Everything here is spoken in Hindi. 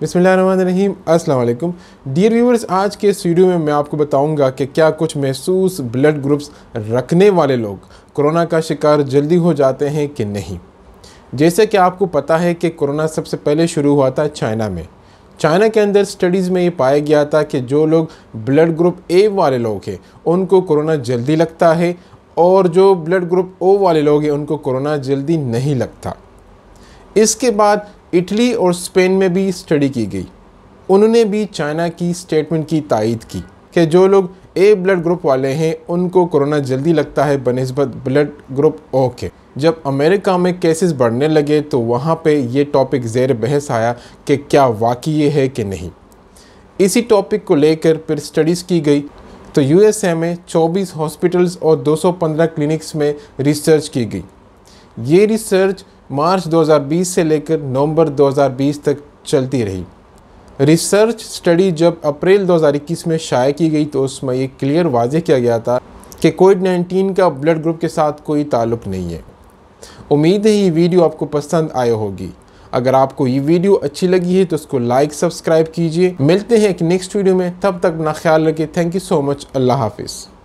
बिसमीम अस्सलाम डियर व्यूवर्स आज के इस वीडियो में मैं आपको बताऊंगा कि क्या कुछ महसूस ब्लड ग्रुप्स रखने वाले लोग कोरोना का शिकार जल्दी हो जाते हैं कि नहीं जैसे कि आपको पता है कि कोरोना सबसे पहले शुरू हुआ था चाइना में चाइना के अंदर स्टडीज़ में ये पाया गया था कि जो लोग ब्लड ग्रुप ए वाले लोग हैं उनको कोरोना जल्दी लगता है और जो ब्लड ग्रुप ओ वाले लोग हैं उनको कोरोना जल्दी नहीं लगता इसके बाद इटली और स्पेन में भी स्टडी की गई उन्होंने भी चाइना की स्टेटमेंट की तायद की कि जो लोग ए ब्लड ग्रुप वाले हैं उनको कोरोना जल्दी लगता है बनस्बत ब्लड ग्रुप ओ के जब अमेरिका में केसेस बढ़ने लगे तो वहाँ पे ये टॉपिक ज़ेर बहस आया कि क्या वाकई ये है कि नहीं इसी टॉपिक को लेकर फिर स्टडीज़ की गई तो यूएसए में 24 हॉस्पिटल्स और 215 क्लिनिक्स में रिसर्च की गई ये रिसर्च मार्च 2020 से लेकर नवंबर 2020 तक चलती रही रिसर्च स्टडी जब अप्रैल 2021 में शाया की गई तो उसमें ये क्लियर वाजे किया गया था कि कोविड 19 का ब्लड ग्रुप के साथ कोई ताल्लुक नहीं है उम्मीद है ये वीडियो आपको पसंद आए होगी अगर आपको ये वीडियो अच्छी लगी है तो उसको लाइक सब्सक्राइब कीजिए मिलते हैं एक नेक्स्ट वीडियो में तब तक अपना ख्याल रखें थैंक यू सो मच अल्लाह हाफिज़